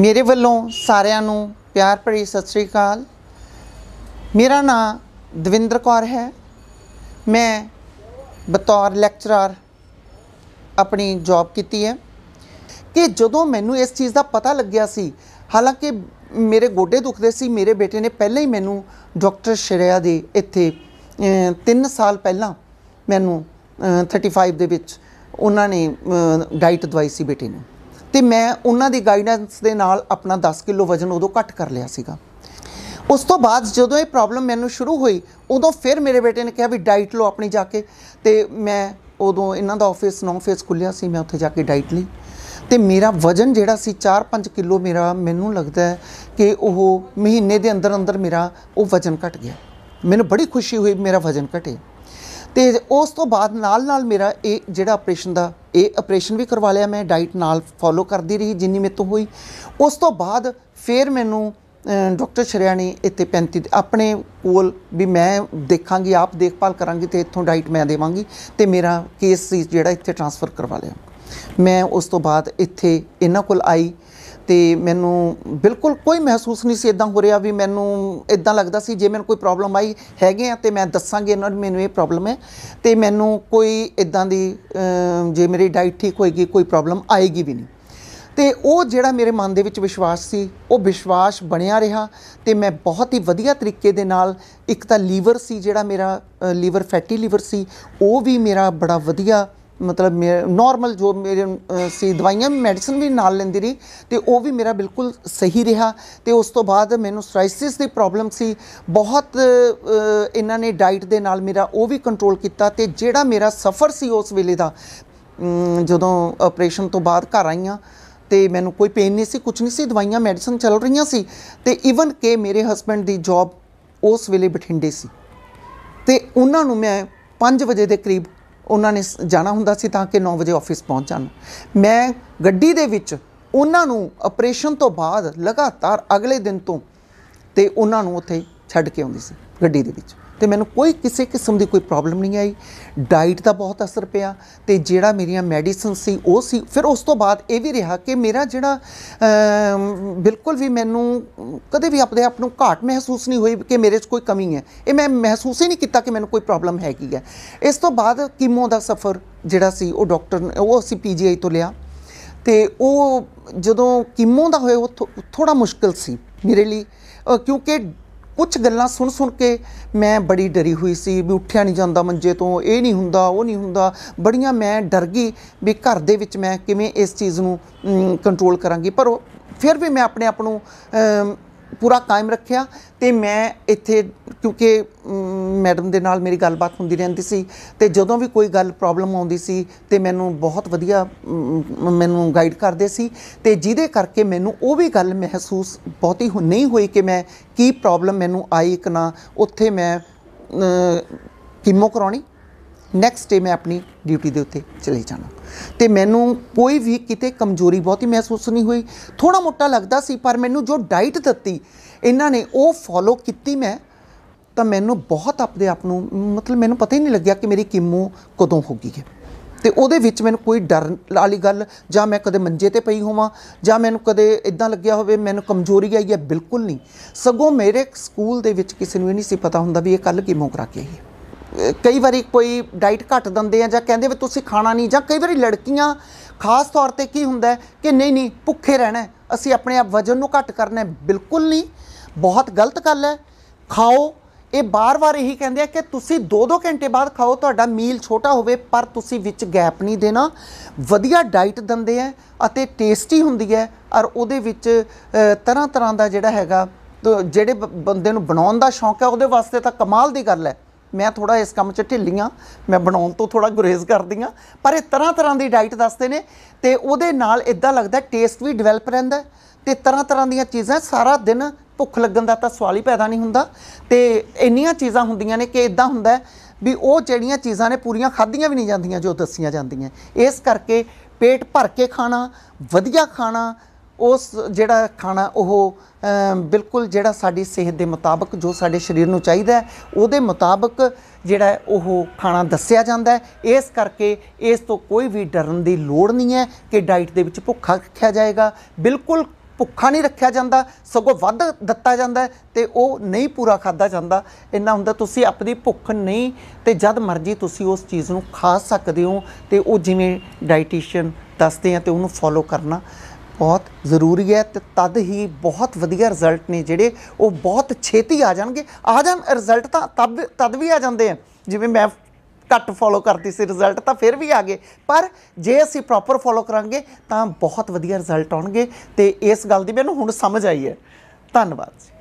ਮੇਰੇ ਵੱਲੋਂ ਸਾਰਿਆਂ ਨੂੰ ਪਿਆਰ ਭਰੀ ਸਤਿ ਸ੍ਰੀ ਅਕਾਲ ਮੇਰਾ ਨਾਮ ਦਵਿੰਦਰ ਕੌਰ ਹੈ ਮੈਂ ਬਤੌਰ ਲੈਕਚਰਰ ਆਪਣੀ ਜੌਬ ਕੀਤੀ ਹੈ ਕਿ ਜਦੋਂ ਮੈਨੂੰ ਇਸ ਚੀਜ਼ ਦਾ ਪਤਾ ਲੱਗਿਆ ਸੀ ਹਾਲਾਂਕਿ ਮੇਰੇ ਗੋਡੇ ਦੁਖਦੇ ਸੀ ਮੇਰੇ ਬੇਟੇ ਨੇ ਪਹਿਲਾਂ ਹੀ ਮੈਨੂੰ ਡਾਕਟਰ ਸ਼ਰਿਆ ਦੇ ਇੱਥੇ 3 ਸਾਲ ਪਹਿਲਾਂ ਮੈਨੂੰ 35 ਦੇ ਵਿੱਚ ਉਹਨਾਂ ਨੇ ਡਾਈਟ ਦਵਾਈ ਸੀ ਬੇਟੇ ਨੂੰ ਤੇ ਮੈਂ ਉਹਨਾਂ ਦੀ ਗਾਈਡੈਂਸ ਦੇ ਨਾਲ ਆਪਣਾ 10 ਕਿਲੋ ਵਜ਼ਨ ਉਦੋਂ ਘੱਟ ਕਰ ਲਿਆ ਸੀਗਾ ਉਸ ਤੋਂ ਬਾਅਦ ਜਦੋਂ ਇਹ ਪ੍ਰੋਬਲਮ ਮੈਨੂੰ ਸ਼ੁਰੂ ਹੋਈ ਉਦੋਂ ਫਿਰ ਮੇਰੇ ਬੇਟੇ ਨੇ ਕਿਹਾ ਵੀ ਡਾਈਟ ਲਓ ਆਪਣੀ ਜਾ ਕੇ ਤੇ ਮੈਂ ਉਦੋਂ ਇਹਨਾਂ ਦਾ ਆਫਿਸ ਨੌ ਫੇਸ ਖੁੱਲਿਆ ਸੀ ਮੈਂ ਉੱਥੇ ਜਾ ਕੇ ਡਾਈਟ ਲਈ ਤੇ ਮੇਰਾ ਵਜਨ ਜਿਹੜਾ ਸੀ 4-5 ਕਿਲੋ ਮੇਰਾ ਮੈਨੂੰ ਲੱਗਦਾ ਹੈ ਕਿ ਉਹ ਮਹੀਨੇ ਦੇ ਅੰਦਰ ਅੰਦਰ ਮੇਰਾ ਉਹ ਵਜਨ ਘਟ ਗਿਆ ਮੈਨੂੰ ਬੜੀ ਖੁਸ਼ੀ ਹੋਈ ਮੇਰਾ ਵਜਨ ਘਟੇ ਤੇ ਉਸ ਤੋਂ ਬਾਅਦ ਨਾਲ ਨਾਲ ਮੇਰਾ ਇਹ ਜਿਹੜਾ ਆਪਰੇਸ਼ਨ ਦਾ ਇਹ ਆਪਰੇਸ਼ਨ ਵੀ ਕਰਵਾ ਲਿਆ ਮੈਂ ਡਾਈਟ ਨਾਲ ਫੋਲੋ ਕਰਦੀ ਰਹੀ ਜਿੰਨੀ ਮੇਤੋਂ ਹੋਈ ਉਸ ਤੋਂ ਬਾਅਦ ਫਿਰ ਮੈਨੂੰ ਡਾਕਟਰ ਸ਼ਰਿਆ ਨੇ ਇੱਥੇ 35 ਆਪਣੇ ਕੋਲ ਵੀ ਮੈਂ ਦੇਖਾਂਗੀ ਆਪ ਦੇਖਭਾਲ ਕਰਾਂਗੀ ਤੇ ਇੱਥੋਂ ਡਾਈਟ ਮੈਂ ਦੇਵਾਂਗੀ ਤੇ ਮੇਰਾ ਕੇਸ ਜਿਹੜਾ ਇੱਥੇ ਟਰਾਂਸਫਰ ਕਰਵਾ ਲਿਆ ਮੈਂ ਉਸ ਤੋਂ ਬਾਅਦ ਇੱਥੇ ਇਹਨਾਂ ਕੋਲ ਆਈ ਤੇ ਮੈਨੂੰ ਬਿਲਕੁਲ ਕੋਈ ਮਹਿਸੂਸ ਨਹੀਂ ਸੀ ਇਦਾਂ ਹੋ ਰਿਹਾ ਵੀ ਮੈਨੂੰ ਇਦਾਂ ਲੱਗਦਾ ਸੀ ਜੇ ਮੈਨੂੰ ਕੋਈ ਪ੍ਰੋਬਲਮ ਆਈ ਹੈਗੇ ਆ ਤੇ ਮੈਂ ਦੱਸਾਂਗੇ ਇਹਨਾਂ ਨੂੰ ਮੈਨੂੰ ਇਹ ਪ੍ਰੋਬਲਮ ਹੈ ਤੇ ਮੈਨੂੰ ਕੋਈ ਇਦਾਂ ਦੀ ਜੇ ਮੇਰੀ ਡਾਈਟ ਠੀਕ ਹੋਏਗੀ ਕੋਈ ਪ੍ਰੋਬਲਮ ਆਏਗੀ ਵੀ ਨਹੀਂ ਤੇ ਉਹ ਜਿਹੜਾ ਮੇਰੇ ਮਨ ਦੇ ਵਿੱਚ ਵਿਸ਼ਵਾਸ ਸੀ ਉਹ ਵਿਸ਼ਵਾਸ ਬਣਿਆ ਰਿਹਾ ਤੇ ਮੈਂ ਬਹੁਤ ਹੀ ਵਧੀਆ ਤਰੀਕੇ ਦੇ ਨਾਲ ਇੱਕ ਤਾਂ ਲੀਵਰ ਸੀ ਜਿਹੜਾ ਮੇਰਾ ਲੀਵਰ ਫੈਟੀ ਲੀਵਰ ਸੀ ਉਹ ਵੀ ਮੇਰਾ ਬੜਾ ਵਧੀਆ ਮਤਲਬ ਨਾਰਮਲ ਜੋ ਮੇਰੇ ਸੀ ਦਵਾਈਆਂ ਮੈਡੀਸਨ ਵੀ ਨਾਲ ਲੈਂਦੀ ਰਹੀ ਤੇ ਉਹ ਵੀ ਮੇਰਾ ਬਿਲਕੁਲ ਸਹੀ ਰਿਹਾ ਤੇ ਉਸ ਤੋਂ ਬਾਅਦ ਮੈਨੂੰ ਸਟ੍ਰਾਈਸਿਸ ਦੀ ਪ੍ਰੋਬਲਮ ਸੀ ਬਹੁਤ ਇਹਨਾਂ ਨੇ ਡਾਈਟ ਦੇ ਨਾਲ ਮੇਰਾ ਉਹ ਵੀ ਕੰਟਰੋਲ ਕੀਤਾ ਤੇ ਜਿਹੜਾ ਮੇਰਾ ਸਫਰ ਸੀ ਉਸ ਵੇਲੇ ਦਾ ਜਦੋਂ ਆਪਰੇਸ਼ਨ ਤੋਂ ਬਾਅਦ ਘਰ ਆਈਆਂ ਤੇ ਮੈਨੂੰ ਕੋਈ ਪੇਨ ਨਹੀਂ ਸੀ ਕੁਝ ਨਹੀਂ ਸੀ ਦਵਾਈਆਂ ਮੈਡੀਸਨ ਚੱਲ ਰਹੀਆਂ ਸੀ ਤੇ ਇਵਨ ਕਿ ਮੇਰੇ ਹਸਬੰਡ ਦੀ ਜੌਬ ਉਸ ਵੇਲੇ ਬਠਿੰਡੇ ਸੀ ਤੇ ਉਹਨਾਂ ਨੂੰ ਮੈਂ 5 ਵਜੇ ਦੇ ਕਰੀਬ ਉਹਨਾਂ ਨੇ ਜਾਣਾ ਹੁੰਦਾ ਸੀ ਤਾਂ ਕਿ 9 ਵਜੇ ਆਫਿਸ ਪਹੁੰਚ ਜਾਣ ਮੈਂ ਗੱਡੀ ਦੇ ਵਿੱਚ ਉਹਨਾਂ ਨੂੰ ਆਪਰੇਸ਼ਨ ਤੋਂ ਬਾਅਦ ਲਗਾਤਾਰ ਅਗਲੇ ਦਿਨ ਤੋਂ ਤੇ ਉਹਨਾਂ ਨੂੰ ਉੱਥੇ ਛੱਡ ਕੇ ਆਉਂਦੀ ਸੀ ਗੱਡੀ ਦੇ ਵਿੱਚ ਤੇ ਮੈਨੂੰ ਕੋਈ ਕਿਸੇ ਕਿਸਮ ਦੀ ਕੋਈ ਪ੍ਰੋਬਲਮ ਨਹੀਂ ਆਈ ਡਾਈਟ ਦਾ ਬਹੁਤ ਅਸਰ ਪਿਆ ਤੇ ਜਿਹੜਾ ਮੇਰੀਆਂ ਮੈਡੀਸਨ ਸੀ ਉਹ ਸੀ ਫਿਰ ਉਸ ਤੋਂ ਬਾਅਦ ਇਹ ਵੀ ਰਿਹਾ ਕਿ ਮੇਰਾ ਜਿਹੜਾ ਬਿਲਕੁਲ ਵੀ ਮੈਨੂੰ ਕਦੇ ਵੀ ਆਪਣੇ ਆਪ ਨੂੰ ਘਾਟ ਮਹਿਸੂਸ ਨਹੀਂ ਹੋਈ ਕਿ ਮੇਰੇ 'ਚ ਕੋਈ ਕਮੀ ਹੈ ਇਹ ਮੈਂ ਮਹਿਸੂਸ ਹੀ ਨਹੀਂ ਕੀਤਾ ਕਿ ਮੈਨੂੰ ਕੋਈ ਪ੍ਰੋਬਲਮ ਹੈਗੀ ਹੈ ਇਸ ਤੋਂ ਬਾਅਦ ਕੀਮੋ ਦਾ ਸਫ਼ਰ ਜਿਹੜਾ ਸੀ ਉਹ ਡਾਕਟਰ ਉਹ ਅਸੀਂ ਪੀਜੀਆਈ ਤੋਂ ਲਿਆ ਤੇ ਉਹ ਜਦੋਂ ਕੀਮੋ ਦਾ ਹੋਇਆ ਉਹ ਥੋੜਾ ਮੁਸ਼ਕਲ ਸੀ ਮੇਰੇ ਲਈ ਕਿਉਂਕਿ ਕੁਝ ਗੱਲਾਂ ਸੁਣ ਸੁਣ ਕੇ ਮੈਂ ਬੜੀ ਡਰੀ ਹੋਈ ਸੀ ਵੀ ਉੱਠਿਆ ਨਹੀਂ ਜਾਂਦਾ ਮੰਜੇ ਤੋਂ ਇਹ ਨਹੀਂ ਹੁੰਦਾ ਉਹ ਨਹੀਂ ਹੁੰਦਾ ਬੜੀਆਂ ਮੈਂ ਡਰ ਗਈ ਵੀ ਘਰ ਦੇ ਵਿੱਚ ਮੈਂ ਕਿਵੇਂ ਇਸ ਚੀਜ਼ ਨੂੰ ਕੰਟਰੋਲ ਕਰਾਂਗੀ ਪਰ ਫਿਰ ਵੀ ਮੈਂ ਆਪਣੇ ਆਪ ਨੂੰ ਪੂਰਾ ਕਾਇਮ ਰੱਖਿਆ ਤੇ ਮੈਂ ਇੱਥੇ ਕਿਉਂਕਿ ਮੈਡਮ ਦੇ ਨਾਲ ਮੇਰੀ ਗੱਲਬਾਤ ਹੁੰਦੀ ਰਹਿੰਦੀ ਸੀ ਤੇ ਜਦੋਂ ਵੀ ਕੋਈ ਗੱਲ ਪ੍ਰੋਬਲਮ ਆਉਂਦੀ ਸੀ ਤੇ ਮੈਨੂੰ ਬਹੁਤ ਵਧੀਆ ਮੈਨੂੰ ਗਾਈਡ ਕਰਦੇ ਸੀ ਤੇ ਜਿਹਦੇ ਕਰਕੇ ਮੈਨੂੰ ਉਹ ਵੀ ਗੱਲ ਮਹਿਸੂਸ ਬਹੁਤੀ ਨਹੀਂ ਹੋਈ ਕਿ ਮੈਂ ਕੀ ਪ੍ਰੋਬਲਮ ਮੈਨੂੰ ਆਈ ਕਿ ਨਾ ਉੱਥੇ ਮੈਂ ਕੀਮੋ ਕਰਾਉਣੀ ਨੈਕਸਟ ਡੇ ਮੈਂ ਆਪਣੀ ਡਿਊਟੀ ਦੇ ਉੱਤੇ ਚਲੇ ਜਾਣਾ ਤੇ ਮੈਨੂੰ ਕੋਈ ਵੀ ਕਿਤੇ ਕਮਜ਼ੋਰੀ ਬਹੁਤੀ ਮਹਿਸੂਸ ਨਹੀਂ ਹੋਈ ਥੋੜਾ ਮੋਟਾ ਲੱਗਦਾ ਸੀ ਪਰ ਮੈਨੂੰ ਜੋ ਡਾਈਟ ਦਿੱਤੀ ਇਹਨਾਂ ਨੇ ਉਹ ਫੋਲੋ ਕੀਤੀ ਮੈਂ ਤਾਂ ਮੈਨੂੰ ਬਹੁਤ ਆਪਣੇ ਆਪ ਨੂੰ ਮਤਲਬ ਮੈਨੂੰ ਪਤਾ ਹੀ ਨਹੀਂ ਲੱਗਿਆ ਕਿ ਮੇਰੀ ਕਿਮੋ ਕਦੋਂ ਹੋ ਗਈ ਹੈ ਤੇ ਉਹਦੇ ਵਿੱਚ ਮੈਨੂੰ ਕੋਈ ਡਰ ਵਾਲੀ ਗੱਲ ਜਾਂ ਮੈਂ ਕਦੇ ਮੰਜੇ ਤੇ ਪਈ ਹੋਵਾਂ ਜਾਂ ਮੈਨੂੰ ਕਦੇ ਇਦਾਂ ਲੱਗਿਆ ਹੋਵੇ ਮੈਨੂੰ ਕਮਜ਼ੋਰੀ ਆਈ ਹੈ ਬਿਲਕੁਲ ਨਹੀਂ ਸਗੋਂ ਮੇਰੇ ਸਕੂਲ ਦੇ ਵਿੱਚ ਕਿਸੇ ਨੂੰ ਇਹ ਨਹੀਂ ਸੀ ਪਤਾ ਹੁੰਦਾ ਵੀ ਇਹ ਕੱਲ ਕਿਮੋ ਕਰਾ ਕੇ ਆਈ ਹੈ ਕਈ ਵਾਰੀ ਕੋਈ ਡਾਈਟ ਘੱਟ ਦਿੰਦੇ ਆ ਜਾਂ ਕਹਿੰਦੇ ਵੀ ਤੁਸੀਂ ਖਾਣਾ ਨਹੀਂ ਜਾਂ ਕਈ ਵਾਰੀ ਲੜਕੀਆਂ ਖਾਸ ਤੌਰ ਤੇ ਕੀ ਹੁੰਦਾ ਕਿ ਨਹੀਂ ਨਹੀਂ ਭੁੱਖੇ ਰਹਿਣਾ ਅਸੀਂ ਆਪਣੇ ਆਪ ਵਜਨ ਨੂੰ ਘੱਟ ਕਰਨਾ ਬਿਲਕੁਲ ਨਹੀਂ ਬਹੁਤ ਗਲਤ ਗੱਲ ਹੈ ਖਾਓ ਇਹ ਬਾਰ-ਬਾਰ ਇਹੀ ਕਹਿੰਦੇ ਆ ਕਿ ਤੁਸੀਂ 2-2 ਘੰਟੇ ਬਾਅਦ ਖਾਓ ਤੁਹਾਡਾ ਮੀਲ ਛੋਟਾ ਹੋਵੇ ਪਰ ਤੁਸੀਂ ਵਿੱਚ ਗੈਪ ਨਹੀਂ ਦੇਣਾ ਵਧੀਆ ਡਾਈਟ ਦਿੰਦੇ ਆ ਅਤੇ ਟੇਸਟੀ ਹੁੰਦੀ ਹੈ ਔਰ ਉਹਦੇ ਵਿੱਚ ਤਰ੍ਹਾਂ ਤਰ੍ਹਾਂ ਦਾ ਜਿਹੜਾ ਹੈਗਾ ਜਿਹੜੇ ਬੰਦੇ ਨੂੰ ਬਣਾਉਣ ਦਾ ਸ਼ੌਂਕ ਹੈ ਉਹਦੇ ਵਾਸਤੇ ਤਾਂ ਕਮਾਲ ਦੀ ਗੱਲ ਹੈ ਮੈਂ ਥੋੜਾ ਇਸ ਕੰਮ 'ਚ ਢਿੱਲੀਆਂ ਮੈਂ ਬਣਾਉਣ ਤੋਂ ਥੋੜਾ ਗੁਰੇਜ਼ ਕਰਦੀ ਆ ਪਰ ਇਹ ਤਰ੍ਹਾਂ ਤਰ੍ਹਾਂ ਦੀ ਡਾਈਟ ਦੱਸਦੇ ਨੇ ਤੇ ਉਹਦੇ ਨਾਲ ਇਦਾਂ ਲੱਗਦਾ ਟੇਸਟ ਵੀ ਡਿਵੈਲਪ ਰਹਿੰਦਾ ਤੇ ਤਰ੍ਹਾਂ ਤਰ੍ਹਾਂ ਦੀਆਂ ਚੀਜ਼ਾਂ ਸਾਰਾ ਦਿਨ ਭੁੱਖ ਲੱਗਣ ਦਾ ਤਾਂ ਸਵਾਲ ਹੀ ਪੈਦਾ ਨਹੀਂ ਹੁੰਦਾ ਤੇ ਇੰਨੀਆਂ ਚੀਜ਼ਾਂ ਹੁੰਦੀਆਂ ਨੇ ਕਿ ਇਦਾਂ ਹੁੰਦਾ ਵੀ ਉਹ ਜਿਹੜੀਆਂ ਚੀਜ਼ਾਂ ਨੇ ਪੂਰੀਆਂ ਖਾਧੀਆਂ ਵੀ ਨਹੀਂ ਜਾਂਦੀਆਂ ਜੋ ਦੱਸੀਆਂ ਜਾਂਦੀਆਂ ਇਸ ਕਰਕੇ ਪੇਟ ਭਰ ਕੇ ਖਾਣਾ ਵਧੀਆ ਖਾਣਾ ਉਸ ਜਿਹੜਾ ਖਾਣਾ ਉਹ ਬਿਲਕੁਲ ਜਿਹੜਾ ਸਾਡੀ ਸਿਹਤ ਦੇ ਮੁਤਾਬਕ ਜੋ ਸਾਡੇ ਸਰੀਰ ਨੂੰ ਚਾਹੀਦਾ ਹੈ ਉਹਦੇ ਮੁਤਾਬਕ ਜਿਹੜਾ ਉਹ ਖਾਣਾ ਦੱਸਿਆ ਜਾਂਦਾ ਹੈ ਇਸ ਕਰਕੇ ਇਸ ਤੋਂ ਕੋਈ ਵੀ ਡਰਨ ਦੀ ਲੋੜ ਨਹੀਂ ਹੈ ਕਿ ਡਾਈਟ ਦੇ ਵਿੱਚ ਭੁੱਖਾ ਰੱਖਿਆ ਜਾਏਗਾ ਬਿਲਕੁਲ ਭੁੱਖਾ ਨਹੀਂ ਰੱਖਿਆ ਜਾਂਦਾ ਸਗੋਂ ਵੱਧ ਦਿੱਤਾ ਜਾਂਦਾ ਤੇ ਉਹ ਨਹੀਂ ਪੂਰਾ ਖਾਦਾ ਜਾਂਦਾ ਇੰਨਾ ਹੁੰਦਾ ਤੁਸੀਂ ਆਪਣੀ ਭੁੱਖ ਨਹੀਂ ਤੇ ਜਦ ਮਰਜ਼ੀ ਤੁਸੀਂ ਉਸ ਚੀਜ਼ ਨੂੰ ਖਾ ਸਕਦੇ ਹੋ ਤੇ ਉਹ ਜਿਵੇਂ ਡਾਈਟੀਸ਼ੀਅਨ ਦੱਸਦੇ ਆ ਤੇ ਉਹਨੂੰ ਫੋਲੋ ਕਰਨਾ ਬਹੁਤ ਜ਼ਰੂਰੀ ਹੈ ਤੇ ਤਦ ਹੀ ਬਹੁਤ ਵਧੀਆ ਰਿਜ਼ਲਟ ਨੇ ਜਿਹੜੇ ਉਹ ਬਹੁਤ ਛੇਤੀ ਆ ਜਾਣਗੇ ਆ ਜਾਣ ਰਿਜ਼ਲਟ ਤਾਂ ਤਦ ਤਦ ਵੀ ਆ ਜਾਂਦੇ ਆ ਜਿਵੇਂ ਮੈਂ ਘੱਟ ਫੋਲੋ ਕਰਦੀ ਸੀ ਰਿਜ਼ਲਟ ਤਾਂ ਫਿਰ ਵੀ ਆ ਗਏ ਪਰ ਜੇ ਅਸੀਂ ਪ੍ਰੋਪਰ ਫੋਲੋ ਕਰਾਂਗੇ ਤਾਂ ਬਹੁਤ ਵਧੀਆ ਰਿਜ਼ਲਟ ਆਉਣਗੇ ਤੇ ਇਸ ਗੱਲ ਦੀ ਮੈਨੂੰ ਹੁਣ ਸਮਝ ਆਈ ਹੈ ਧੰਨਵਾਦ